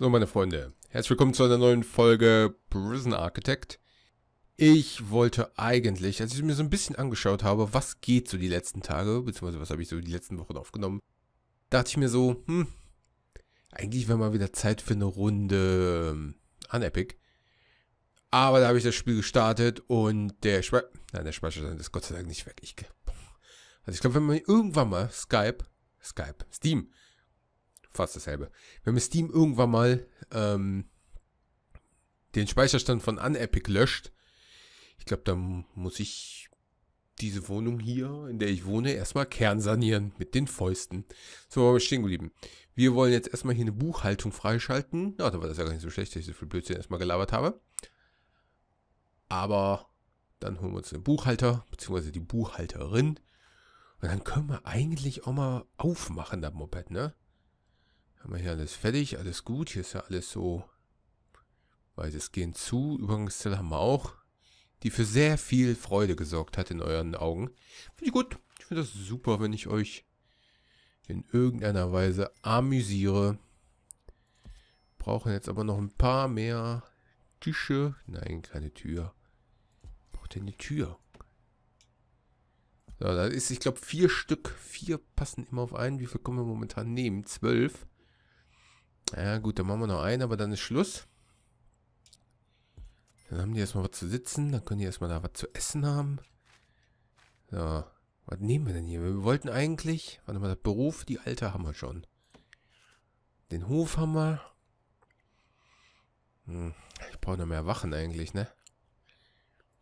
So, meine Freunde, herzlich willkommen zu einer neuen Folge Prison Architect. Ich wollte eigentlich, als ich mir so ein bisschen angeschaut habe, was geht so die letzten Tage, beziehungsweise was habe ich so die letzten Wochen aufgenommen, dachte ich mir so, hm, eigentlich wäre mal wieder Zeit für eine Runde ähm, an Epic. Aber da habe ich das Spiel gestartet und der Speicher, nein, der Speicher ist Gott sei Dank nicht weg. Ich, also ich glaube, wenn man irgendwann mal Skype, Skype, Steam, fast dasselbe. Wenn mir Steam irgendwann mal ähm, den Speicherstand von Unepic löscht, ich glaube, dann muss ich diese Wohnung hier, in der ich wohne, erstmal kernsanieren mit den Fäusten. So aber wir stehen geblieben. Wir wollen jetzt erstmal hier eine Buchhaltung freischalten. Na, ja, da war das ja gar nicht so schlecht, dass ich so viel Blödsinn erstmal gelabert habe. Aber dann holen wir uns den Buchhalter, beziehungsweise die Buchhalterin. Und dann können wir eigentlich auch mal aufmachen, das Moped, ne? Haben wir hier alles fertig, alles gut. Hier ist ja alles so weitestgehend zu. Übergangszelle haben wir auch, die für sehr viel Freude gesorgt hat in euren Augen. Finde ich gut. Ich finde das super, wenn ich euch in irgendeiner Weise amüsiere. Brauchen jetzt aber noch ein paar mehr Tische. Nein, keine Tür. Braucht ihr eine Tür? So, da ist, ich glaube, vier Stück. Vier passen immer auf einen. Wie viel können wir momentan nehmen? Zwölf. Ja gut, dann machen wir noch einen, aber dann ist Schluss. Dann haben die erstmal was zu sitzen. Dann können die erstmal da was zu essen haben. So. Was nehmen wir denn hier? Wir wollten eigentlich... Warte mal, das Beruf, die Alte haben wir schon. Den Hof haben wir. Hm, ich brauche noch mehr Wachen eigentlich, ne?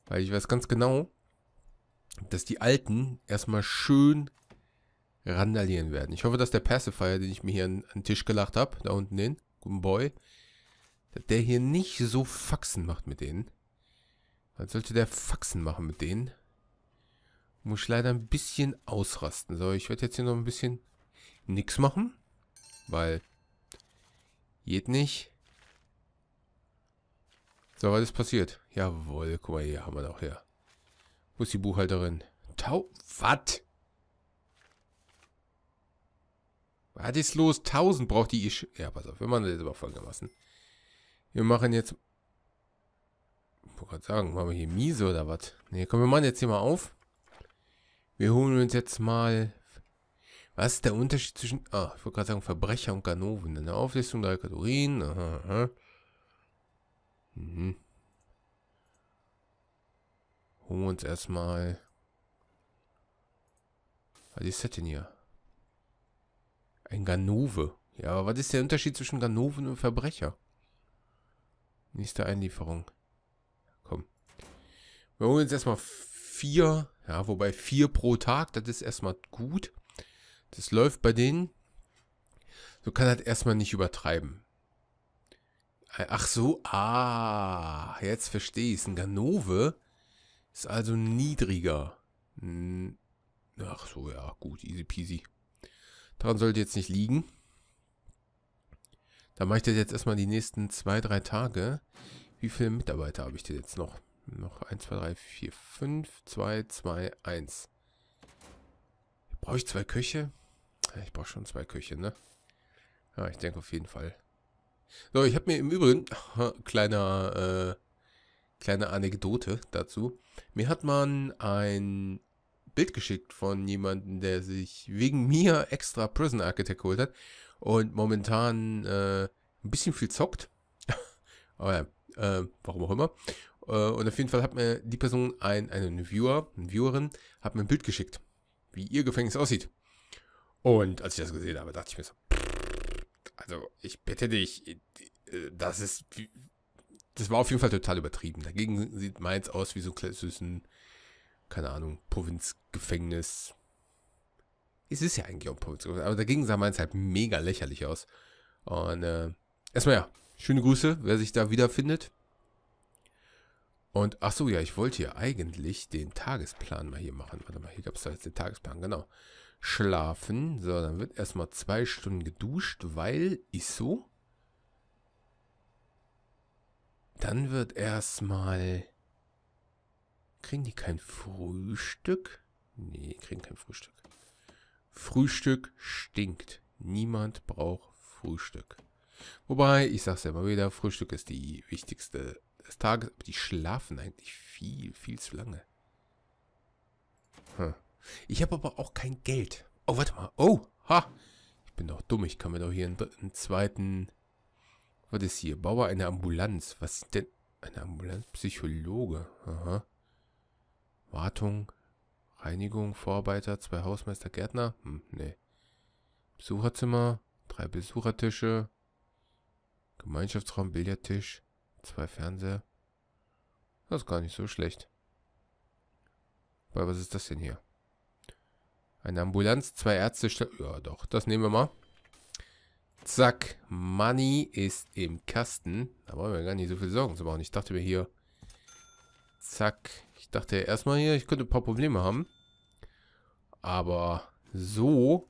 Weil ich weiß ganz genau, dass die Alten erstmal schön randalieren werden. Ich hoffe, dass der Pacifier, den ich mir hier an, an den Tisch gelacht habe, da unten hin, guten Boy, dass der hier nicht so Faxen macht mit denen. Was sollte der Faxen machen mit denen? Muss ich leider ein bisschen ausrasten. So, ich werde jetzt hier noch ein bisschen nichts machen, weil geht nicht. So, was ist passiert? Jawohl, guck mal, hier haben wir doch her. Wo ist die Buchhalterin? Tau... Was? Was ist los? 1000 braucht die ich. Ja, pass auf, wir machen das jetzt aber folgendermaßen. Wir machen jetzt. Ich wollte gerade sagen, machen wir hier miese oder was? Ne, komm, wir machen jetzt hier mal auf. Wir holen uns jetzt mal. Was ist der Unterschied zwischen. Ah, ich wollte gerade sagen, Verbrecher und Ganoven. Ne? Eine Auflistung drei Kategorien. Aha, aha. Mhm. Holen wir uns erstmal. Was ist das denn hier? Ein Ganove. Ja, aber was ist der Unterschied zwischen Ganoven und Verbrecher? Nächste Einlieferung. Komm. Wir holen jetzt erstmal vier. Ja, wobei vier pro Tag, das ist erstmal gut. Das läuft bei denen. Du kannst halt erstmal nicht übertreiben. Ach so, ah, jetzt verstehe ich es. Ein Ganove ist also niedriger. Hm, ach so, ja, gut, easy peasy. Daran sollte jetzt nicht liegen. Da mache ich das jetzt erstmal die nächsten zwei, drei Tage. Wie viele Mitarbeiter habe ich denn jetzt noch? Noch 1, 2, 3, 4, 5, 2, 2, 1. Brauche ich zwei Köche? Ich brauche schon zwei Köche, ne? Ja, ich denke auf jeden Fall. So, ich habe mir im Übrigen, kleiner, äh, kleine Anekdote dazu. Mir hat man ein Bild geschickt von jemandem, der sich wegen mir extra Prison Architect geholt hat und momentan äh, ein bisschen viel zockt. Aber äh, warum auch immer. Äh, und auf jeden Fall hat mir die Person, ein, einen Viewer, eine Viewerin, hat mir ein Bild geschickt, wie ihr Gefängnis aussieht. Und als ich das gesehen habe, dachte ich mir so, also ich bitte dich, das ist, das war auf jeden Fall total übertrieben. Dagegen sieht meins aus wie so ein keine Ahnung, Provinzgefängnis. Es ist ja eigentlich auch ein Provinzgefängnis, aber dagegen sah meins halt mega lächerlich aus. Und äh, erstmal ja, schöne Grüße, wer sich da wiederfindet. Und ach so, ja, ich wollte hier eigentlich den Tagesplan mal hier machen. Warte mal, hier gab es da jetzt den Tagesplan, genau. Schlafen. So, dann wird erstmal zwei Stunden geduscht, weil ist so. Dann wird erstmal Kriegen die kein Frühstück? Nee, kriegen kein Frühstück. Frühstück stinkt. Niemand braucht Frühstück. Wobei, ich sag's ja immer wieder, Frühstück ist die wichtigste des Tages. Aber die schlafen eigentlich viel, viel zu lange. Hm. Ich habe aber auch kein Geld. Oh, warte mal. Oh, ha. Ich bin doch dumm. Ich kann mir doch hier einen, einen zweiten... Was ist hier? Bauer eine Ambulanz. Was ist denn... Eine Ambulanz? Psychologe. Aha. Wartung, Reinigung, Vorarbeiter, zwei Hausmeister, Gärtner? Hm, nee. Besucherzimmer, drei Besuchertische, Gemeinschaftsraum, Billardtisch, zwei Fernseher. Das ist gar nicht so schlecht. Aber was ist das denn hier? Eine Ambulanz, zwei Ärzte. Ja, doch, das nehmen wir mal. Zack, Money ist im Kasten. Da wollen wir gar nicht so viel Sorgen zu machen. Ich dachte mir hier, zack, ich dachte erstmal hier, ich könnte ein paar Probleme haben. Aber so...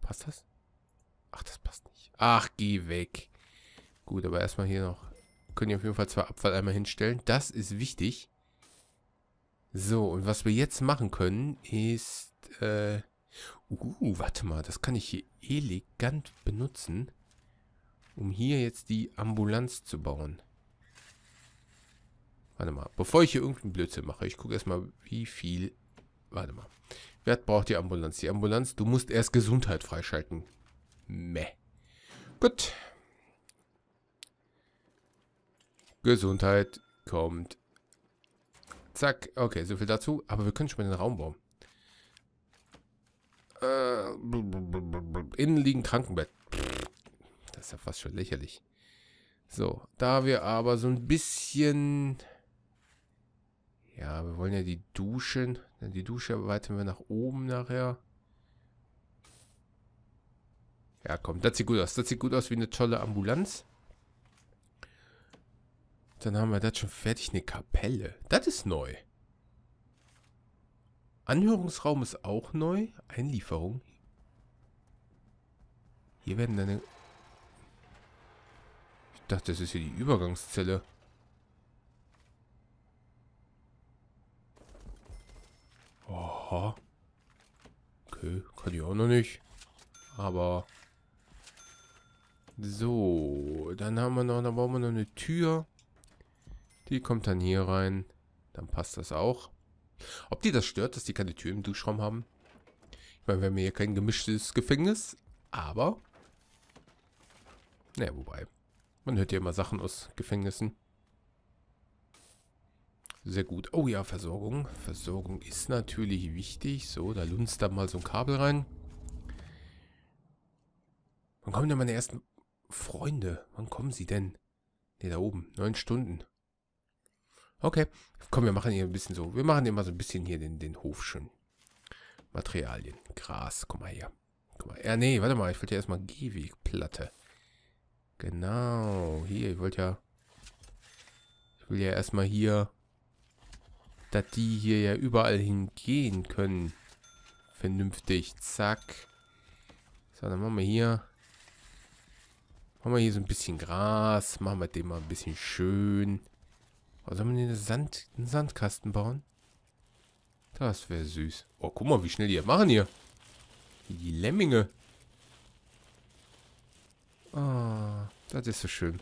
Passt das? Ach, das passt nicht. Ach, geh weg. Gut, aber erstmal hier noch. Können wir auf jeden Fall zwei Abfalleimer hinstellen. Das ist wichtig. So, und was wir jetzt machen können, ist... Äh, uh, warte mal. Das kann ich hier elegant benutzen, um hier jetzt die Ambulanz zu bauen. Warte mal, bevor ich hier irgendeinen Blödsinn mache, ich gucke erstmal, wie viel... Warte mal. Wer braucht die Ambulanz? Die Ambulanz, du musst erst Gesundheit freischalten. Meh. Gut. Gesundheit kommt. Zack. Okay, so viel dazu. Aber wir können schon mal den Raum bauen. Äh, innen liegen Krankenbett. Das ist ja fast schon lächerlich. So, da wir aber so ein bisschen ja, wir wollen ja die Duschen. Die Dusche erweitern wir nach oben nachher. Ja, komm, das sieht gut aus. Das sieht gut aus wie eine tolle Ambulanz. Dann haben wir das schon fertig. Eine Kapelle. Das ist neu. Anhörungsraum ist auch neu. Einlieferung. Hier werden deine... Ich dachte, das ist hier die Übergangszelle. Aha. Okay, kann ich auch noch nicht. Aber... So, dann haben wir noch, dann brauchen wir noch eine Tür. Die kommt dann hier rein. Dann passt das auch. Ob die das stört, dass die keine Tür im Duschraum haben? Ich meine, wir haben hier kein gemischtes Gefängnis, aber... Naja, wobei. Man hört ja immer Sachen aus Gefängnissen. Sehr gut. Oh ja, Versorgung. Versorgung ist natürlich wichtig. So, da lunzt da mal so ein Kabel rein. Wann kommen denn meine ersten Freunde? Wann kommen sie denn? Ne, da oben. Neun Stunden. Okay. Komm, wir machen hier ein bisschen so. Wir machen hier mal so ein bisschen hier den, den Hof schön. Materialien. Gras. Guck mal her. Guck mal. Ja, äh, nee, warte mal. Ich wollte ja erstmal Gehwegplatte. Genau. Hier, ich wollte ja... Ich will ja erstmal hier dass die hier ja überall hingehen können. Vernünftig. Zack. So, dann machen wir hier. Machen wir hier so ein bisschen Gras. Machen wir den mal ein bisschen schön. Oh, sollen wir den Sand, einen Sandkasten bauen? Das wäre süß. Oh, guck mal, wie schnell die das machen hier. Die Lemminge. Ah, oh, das ist so schön.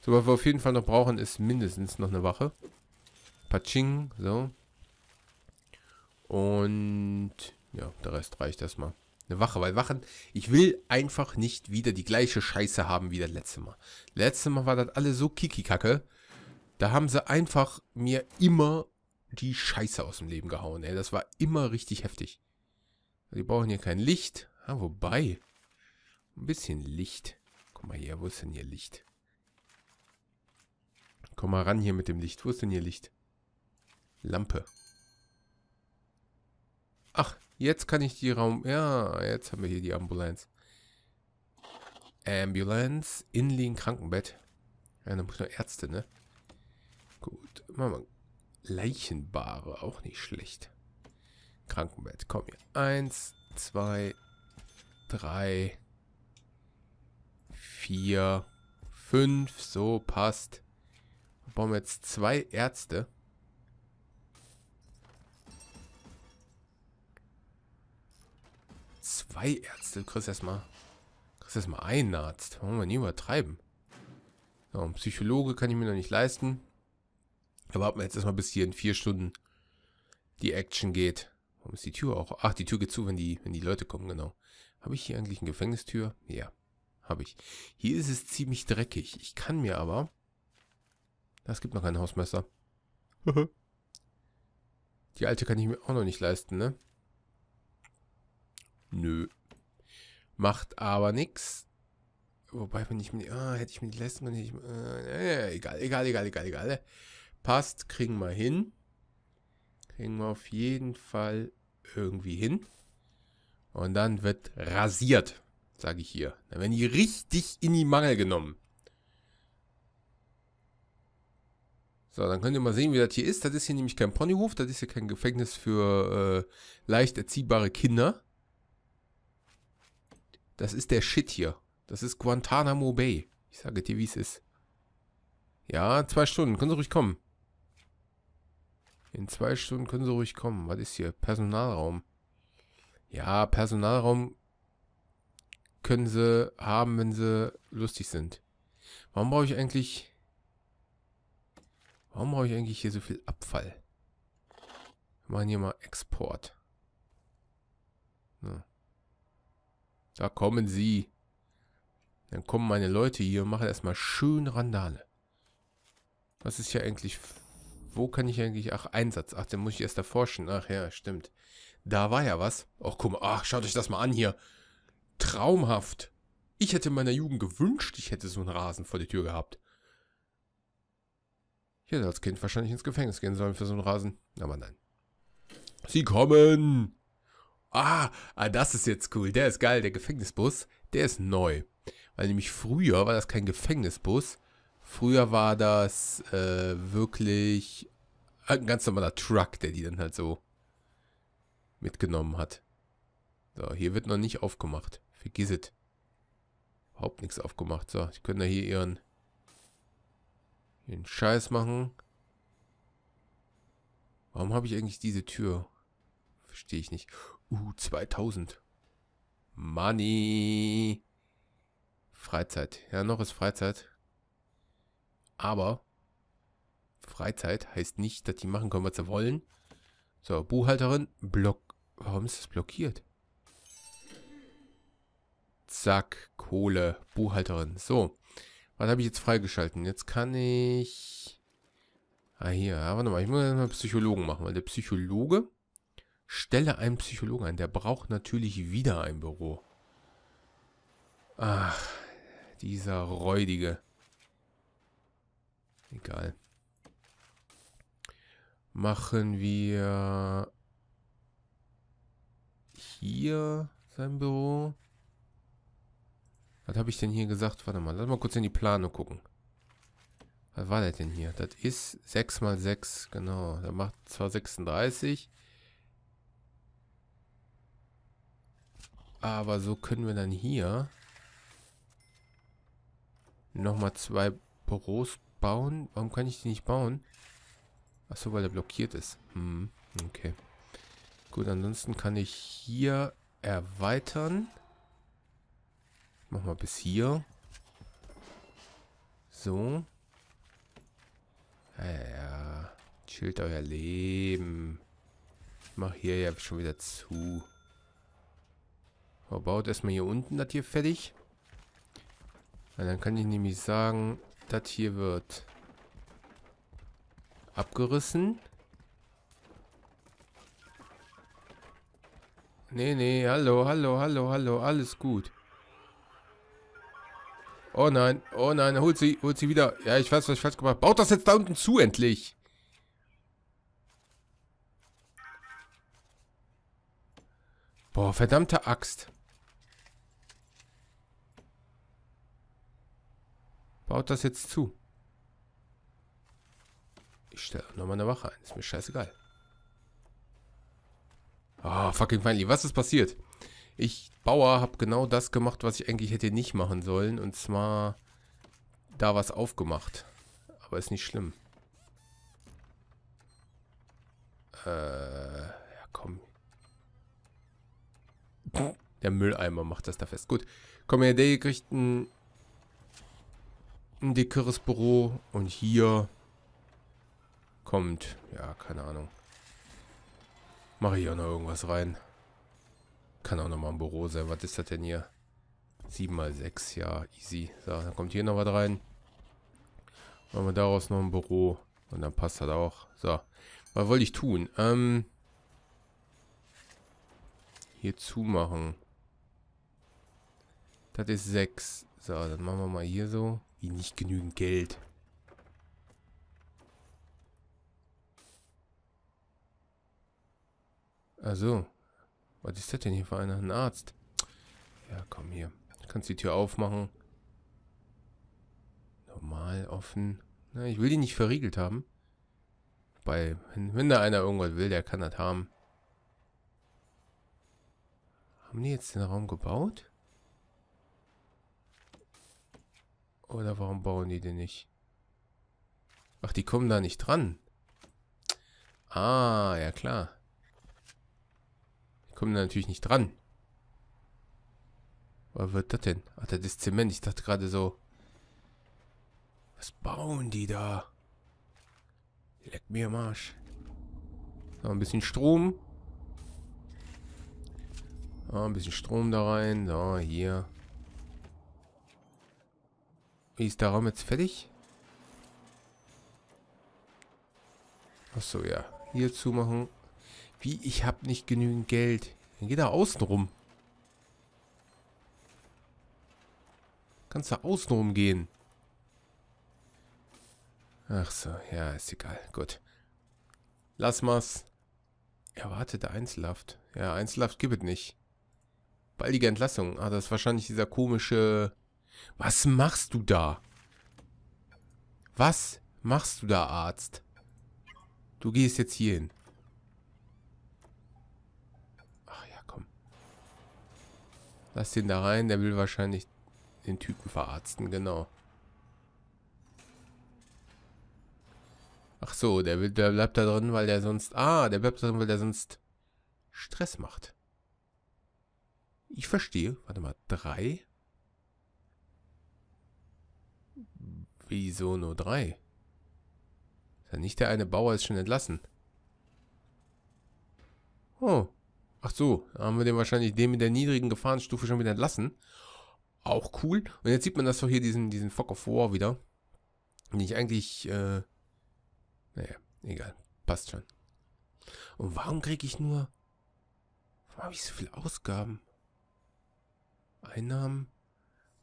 So, was wir auf jeden Fall noch brauchen, ist mindestens noch eine Wache. Patsching, so. Und ja, der Rest reicht erstmal. Eine Wache, weil Wachen, ich will einfach nicht wieder die gleiche Scheiße haben wie das letzte Mal. Letztes Mal war das alles so Kiki-Kacke. Da haben sie einfach mir immer die Scheiße aus dem Leben gehauen, ey. Das war immer richtig heftig. Die brauchen hier kein Licht. Ah, wobei. Ein bisschen Licht. Guck mal hier, wo ist denn hier Licht? Komm mal ran hier mit dem Licht. Wo ist denn hier Licht? Lampe. Ach, jetzt kann ich die Raum... Ja, jetzt haben wir hier die Ambulanz. Ambulance, Inliegen Krankenbett. Ja, dann muss ich nur Ärzte, ne? Gut, machen wir Leichenbare, auch nicht schlecht. Krankenbett, komm hier. Eins, zwei, drei, vier, fünf, so passt. Dann brauchen wir jetzt zwei Ärzte. Zwei Ärzte. Chris erstmal Chris erstmal einen Arzt. Wollen wir nie übertreiben. So, ein Psychologe kann ich mir noch nicht leisten. Da warten wir jetzt erstmal, bis hier in vier Stunden die Action geht. Warum ist die Tür auch? Ach, die Tür geht zu, wenn die, wenn die Leute kommen, genau. Habe ich hier eigentlich eine Gefängnistür? Ja, habe ich. Hier ist es ziemlich dreckig. Ich kann mir aber... Das gibt noch kein Hausmesser. die alte kann ich mir auch noch nicht leisten, ne? Nö. Macht aber nichts. Wobei, wenn ich mir. Ah, hätte ich mir die letzten Äh, egal, egal, egal, egal, egal. Passt, kriegen wir hin. Kriegen wir auf jeden Fall irgendwie hin. Und dann wird rasiert, sage ich hier. Dann werden die richtig in die Mangel genommen. So, dann könnt ihr mal sehen, wie das hier ist. Das ist hier nämlich kein Ponyhof, das ist hier kein Gefängnis für äh, leicht erziehbare Kinder. Das ist der Shit hier. Das ist Guantanamo Bay. Ich sage dir, wie es ist. Ja, zwei Stunden. Können Sie ruhig kommen. In zwei Stunden können Sie ruhig kommen. Was ist hier? Personalraum. Ja, Personalraum können Sie haben, wenn Sie lustig sind. Warum brauche ich eigentlich... Warum brauche ich eigentlich hier so viel Abfall? Wir machen hier mal Export. Ja. Ne. Da kommen sie. Dann kommen meine Leute hier und machen erstmal schön Randale. Was ist hier eigentlich... Wo kann ich eigentlich... Ach, Einsatz. Ach, den muss ich erst erforschen. Ach ja, stimmt. Da war ja was. Ach, guck mal. Ach, schaut euch das mal an hier. Traumhaft. Ich hätte meiner Jugend gewünscht, ich hätte so einen Rasen vor der Tür gehabt. Ich hätte als Kind wahrscheinlich ins Gefängnis gehen sollen für so einen Rasen. Aber nein. Sie kommen! Sie kommen! Ah, ah, das ist jetzt cool. Der ist geil. Der Gefängnisbus, der ist neu. Weil nämlich früher war das kein Gefängnisbus. Früher war das äh, wirklich ein ganz normaler Truck, der die dann halt so mitgenommen hat. So, hier wird noch nicht aufgemacht. Vergiss es. Überhaupt nichts aufgemacht. So, ich könnte hier ihren, ihren Scheiß machen. Warum habe ich eigentlich diese Tür? Verstehe ich nicht. Uh, 2000. Money. Freizeit. Ja, noch ist Freizeit. Aber Freizeit heißt nicht, dass die machen können, was sie wollen. So, Buchhalterin. Block. Warum ist das blockiert? Zack, Kohle. Buchhalterin. So. Was habe ich jetzt freigeschalten? Jetzt kann ich... Ah, hier. Ja, warte mal. Ich muss mal Psychologen machen, weil der Psychologe... Stelle einen Psychologen ein. Der braucht natürlich wieder ein Büro. Ach, dieser räudige. Egal. Machen wir hier sein Büro. Was habe ich denn hier gesagt? Warte mal, lass mal kurz in die Plane gucken. Was war das denn hier? Das ist 6 x 6, genau. Da macht zwar 36. Aber so können wir dann hier nochmal zwei Büros bauen. Warum kann ich die nicht bauen? Achso, weil er blockiert ist. Hm, okay. Gut, ansonsten kann ich hier erweitern. Mach mal bis hier. So. Ja, ja, ja. Chillt euer Leben. Ich mach hier ja schon wieder zu. So, baut erstmal hier unten das hier fertig. Ja, dann kann ich nämlich sagen, das hier wird abgerissen. Nee, nee, hallo, hallo, hallo, hallo, alles gut. Oh nein, oh nein, holt sie, holt sie wieder. Ja, ich weiß, was ich falsch gemacht habe. Baut das jetzt da unten zu, endlich. Boah, verdammte Axt. baut das jetzt zu. Ich stelle auch nochmal eine Wache ein. Ist mir scheißegal. Ah, oh, fucking finally. Was ist passiert? Ich, Bauer, habe genau das gemacht, was ich eigentlich hätte nicht machen sollen. Und zwar da was aufgemacht. Aber ist nicht schlimm. Äh, ja komm. Der Mülleimer macht das da fest. Gut. Komm her, der kriegt einen ein dickeres Büro und hier kommt, ja, keine Ahnung. Mache ich auch noch irgendwas rein. Kann auch nochmal ein Büro sein. Was ist das denn hier? 7 mal 6, ja, easy. So, dann kommt hier noch was rein. Machen wir daraus noch ein Büro. Und dann passt das auch. So, was wollte ich tun? Ähm, hier zumachen. Das ist 6. So, dann machen wir mal hier so. Wie nicht genügend Geld. Also, was ist das denn hier für einer? Ein Arzt. Ja, komm hier. Du kannst die Tür aufmachen. Normal, offen. Na, ich will die nicht verriegelt haben. Weil, wenn, wenn da einer irgendwas will, der kann das haben. Haben die jetzt den Raum gebaut? Oder warum bauen die denn nicht? Ach, die kommen da nicht dran. Ah, ja klar. Die kommen da natürlich nicht dran. Was wird das denn? Ach, das ist Zement. Ich dachte gerade so... Was bauen die da? Leck mir am Arsch. So, ein bisschen Strom. So, ein bisschen Strom da rein. So, hier. Ist der Raum jetzt fertig? Achso, ja. Hier zumachen. Wie, ich habe nicht genügend Geld. Dann geh da außen rum. Kannst du außen rum gehen. Ach so, ja, ist egal. Gut. Lass mal's. Erwartete Einzelhaft. Ja, Einzelhaft gibt es nicht. Baldige Entlassung. Ah, das ist wahrscheinlich dieser komische was machst du da? Was machst du da, Arzt? Du gehst jetzt hier hin. Ach ja, komm. Lass den da rein, der will wahrscheinlich den Typen verarzten, genau. Ach so, der, will, der bleibt da drin, weil der sonst... Ah, der bleibt da drin, weil der sonst Stress macht. Ich verstehe. Warte mal, drei. Wieso nur drei? Ja nicht der eine Bauer ist schon entlassen. Oh. Ach so, haben wir den wahrscheinlich den mit der niedrigen Gefahrenstufe schon wieder entlassen. Auch cool. Und jetzt sieht man das doch hier, diesen, diesen Fog of War wieder. Den ich eigentlich, äh, naja, egal. Passt schon. Und warum kriege ich nur, warum habe ich so viele Ausgaben? Einnahmen?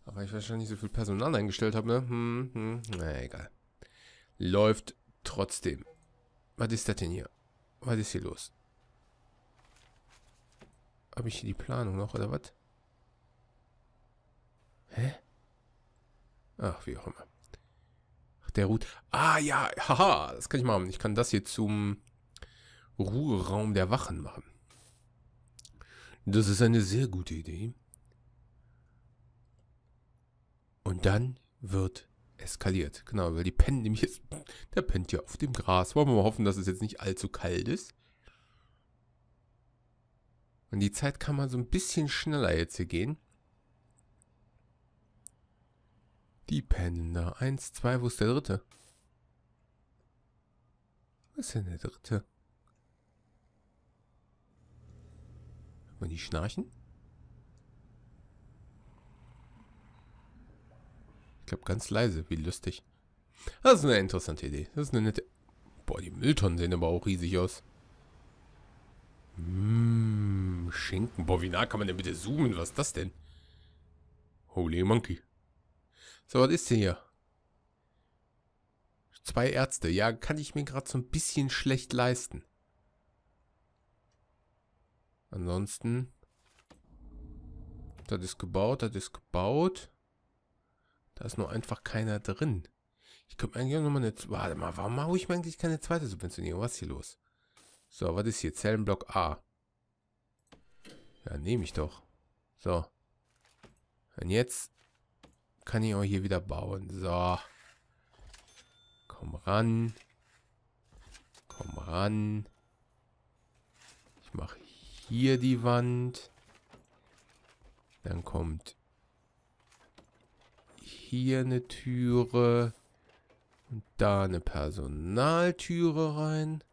Aber ich wahrscheinlich so viel Personal eingestellt habe, ne? Hm, hm, na egal. Läuft trotzdem. Was ist das denn hier? Was ist hier los? Habe ich hier die Planung noch, oder was? Hä? Ach, wie auch immer. Ach, der ruht. Ah, ja, haha, das kann ich machen. Ich kann das hier zum Ruheraum der Wachen machen. Das ist eine sehr gute Idee. Und dann wird eskaliert. Genau, weil die pennen nämlich jetzt. Der pennt ja auf dem Gras. Wollen wir mal hoffen, dass es jetzt nicht allzu kalt ist. Und die Zeit kann man so ein bisschen schneller jetzt hier gehen. Die pennen da. Eins, zwei, wo ist der dritte? Wo ist denn der dritte? Kann man die schnarchen? Ich glaube, ganz leise. Wie lustig. Das ist eine interessante Idee. Das ist eine nette... Boah, die Mülltonnen sehen aber auch riesig aus. Mmh, Schinken. Boah, wie nah kann man denn bitte zoomen? Was ist das denn? Holy Monkey. So, was ist denn hier? Zwei Ärzte. Ja, kann ich mir gerade so ein bisschen schlecht leisten. Ansonsten... Das ist gebaut, das ist gebaut. Da ist nur einfach keiner drin. Ich könnte eigentlich auch nochmal eine... Warte mal, warum mache ich mir eigentlich keine zweite Subventionierung? Was ist hier los? So, was ist hier? Zellenblock A. Ja, nehme ich doch. So. Und jetzt kann ich auch hier wieder bauen. So. Komm ran. Komm ran. Ich mache hier die Wand. Dann kommt hier eine Türe. Und da eine Personaltüre rein.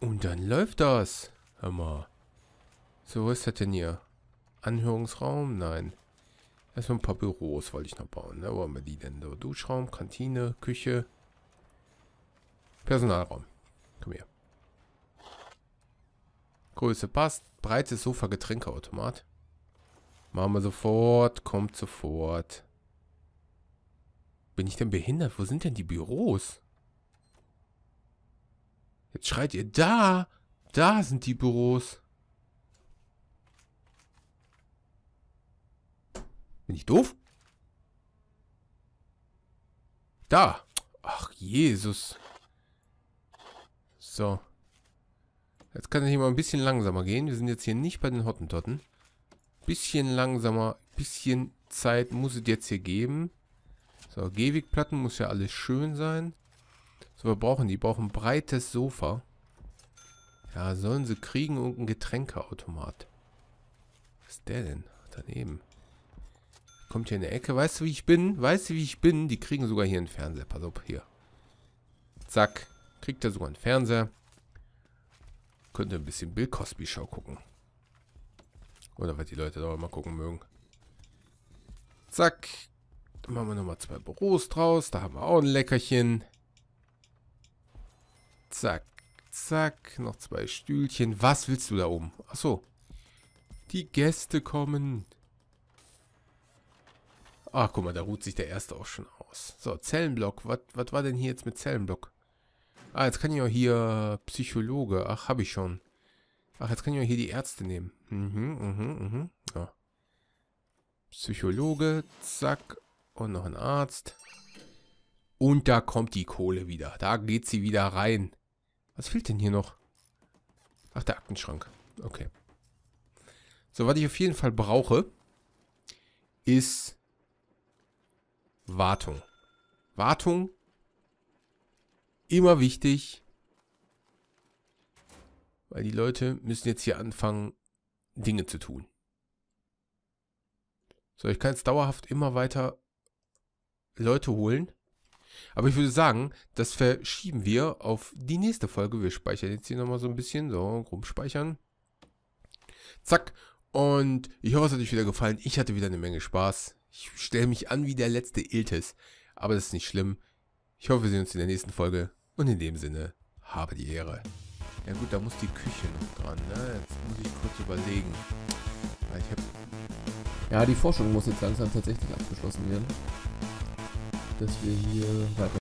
Und dann läuft das. Hör mal. So, was ist das denn hier? Anhörungsraum? Nein. Erstmal ein paar Büros wollte ich noch bauen. Ne? Wo haben wir die denn? So, Duschraum, Kantine, Küche. Personalraum. Komm her. Größe passt. Breites Sofa, Getränkeautomat. Machen wir sofort. Kommt sofort. Bin ich denn behindert? Wo sind denn die Büros? Jetzt schreit ihr da. Da sind die Büros. Bin ich doof? Da. Ach, Jesus. So. Jetzt kann ich mal ein bisschen langsamer gehen. Wir sind jetzt hier nicht bei den Hottentotten. Bisschen langsamer, bisschen Zeit muss es jetzt hier geben. So, Gehwegplatten muss ja alles schön sein. So, wir brauchen die. brauchen ein breites Sofa. Ja, sollen sie kriegen und ein Getränkeautomat. Was ist der denn? Daneben. Kommt hier in der Ecke. Weißt du, wie ich bin? Weißt du, wie ich bin? Die kriegen sogar hier einen Fernseher. Pass auf, hier. Zack. Kriegt er sogar einen Fernseher. Könnte ein bisschen Bill Cosby Show gucken. Oder weil die Leute da mal gucken mögen. Zack. Dann machen wir nochmal zwei Büros draus. Da haben wir auch ein Leckerchen. Zack, zack. Noch zwei Stühlchen. Was willst du da oben? Achso. Die Gäste kommen. Ach, guck mal, da ruht sich der erste auch schon aus. So, Zellenblock. Was war denn hier jetzt mit Zellenblock? Ah, jetzt kann ich auch hier Psychologe. Ach, habe ich schon. Ach, jetzt kann ich ja hier die Ärzte nehmen. Mhm, mhm, mhm. Ja. Psychologe, zack. Und noch ein Arzt. Und da kommt die Kohle wieder. Da geht sie wieder rein. Was fehlt denn hier noch? Ach, der Aktenschrank. Okay. So, was ich auf jeden Fall brauche, ist Wartung. Wartung, immer wichtig. Weil die Leute müssen jetzt hier anfangen, Dinge zu tun. So, ich kann jetzt dauerhaft immer weiter Leute holen. Aber ich würde sagen, das verschieben wir auf die nächste Folge. Wir speichern jetzt hier nochmal so ein bisschen. So, rumspeichern. Zack. Und ich hoffe, es hat euch wieder gefallen. Ich hatte wieder eine Menge Spaß. Ich stelle mich an wie der letzte Iltis. Aber das ist nicht schlimm. Ich hoffe, wir sehen uns in der nächsten Folge. Und in dem Sinne, habe die Ehre. Ja gut, da muss die Küche noch dran, ne? Jetzt muss ich kurz überlegen. Weil ich habe... Ja, die Forschung muss jetzt langsam tatsächlich abgeschlossen werden. Dass wir hier weiter...